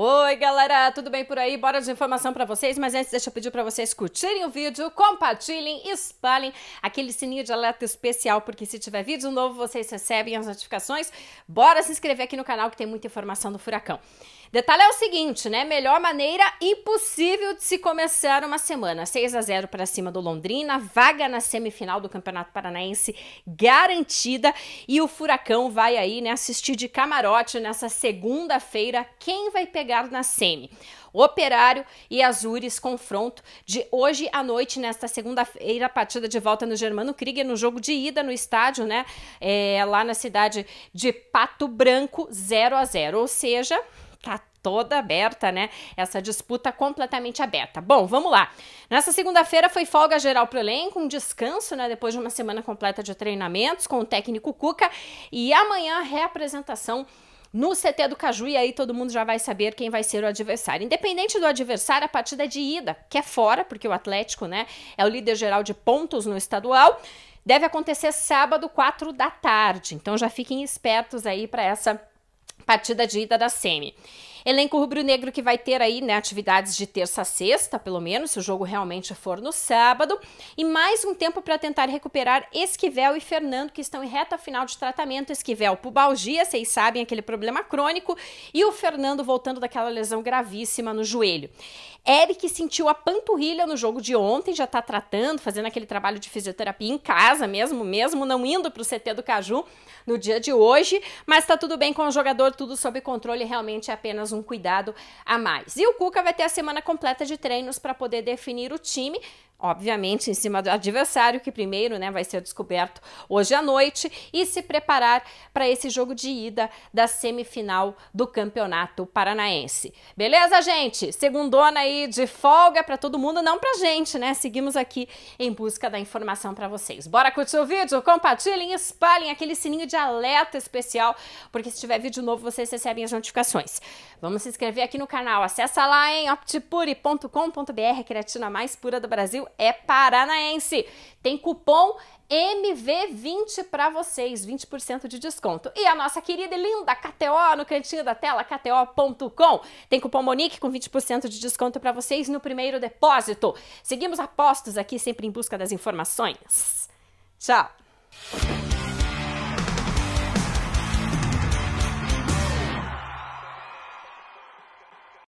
Oi, galera, tudo bem por aí? Bora de informação para vocês, mas antes deixa eu pedir para vocês curtirem o vídeo, compartilhem, espalhem aquele sininho de alerta especial, porque se tiver vídeo novo, vocês recebem as notificações. Bora se inscrever aqui no canal que tem muita informação do furacão. Detalhe é o seguinte, né? Melhor maneira impossível de se começar uma semana. 6 a 0 para cima do Londrina, vaga na semifinal do Campeonato Paranaense garantida e o Furacão vai aí, né, assistir de camarote nessa segunda-feira quem vai pegar chegar na semi. Operário e Azures confronto de hoje à noite, nesta segunda-feira, a partida de volta no Germano Krieger, no jogo de ida no estádio, né? É, lá na cidade de Pato Branco, 0 a 0 Ou seja, tá toda aberta, né? Essa disputa completamente aberta. Bom, vamos lá. Nessa segunda-feira foi folga geral para o elenco, um descanso, né? Depois de uma semana completa de treinamentos com o técnico Cuca. E amanhã, reapresentação no CT do Caju e aí todo mundo já vai saber quem vai ser o adversário. Independente do adversário, a partida é de ida, que é fora, porque o Atlético, né, é o líder geral de pontos no estadual. Deve acontecer sábado, 4 da tarde. Então já fiquem espertos aí para essa partida de ida da semi. Elenco rubro-negro que vai ter aí, né, atividades de terça a sexta, pelo menos, se o jogo realmente for no sábado, e mais um tempo para tentar recuperar Esquivel e Fernando, que estão em reta final de tratamento. Esquivel, pubalgia, vocês sabem, aquele problema crônico, e o Fernando voltando daquela lesão gravíssima no joelho. Eric sentiu a panturrilha no jogo de ontem, já está tratando, fazendo aquele trabalho de fisioterapia em casa mesmo, mesmo não indo para o CT do Caju no dia de hoje, mas está tudo bem com o jogador, tudo sob controle, realmente é apenas um cuidado a mais. E o Cuca vai ter a semana completa de treinos para poder definir o time, obviamente, em cima do adversário, que primeiro né, vai ser descoberto hoje à noite, e se preparar para esse jogo de ida da semifinal do Campeonato Paranaense. Beleza, gente? Segundona aí de folga para todo mundo, não para gente, né? Seguimos aqui em busca da informação para vocês. Bora curtir o vídeo? Compartilhem, espalhem aquele sininho de alerta especial, porque se tiver vídeo novo, vocês recebem as notificações. Vamos se inscrever aqui no canal, acessa lá em optipuri.com.br, creatina mais pura do Brasil, é paranaense. Tem cupom MV20 para vocês, 20% de desconto. E a nossa querida e linda KTO no cantinho da tela, kto.com. Tem cupom Monique com 20% de desconto para vocês no primeiro depósito. Seguimos apostos aqui sempre em busca das informações. Tchau.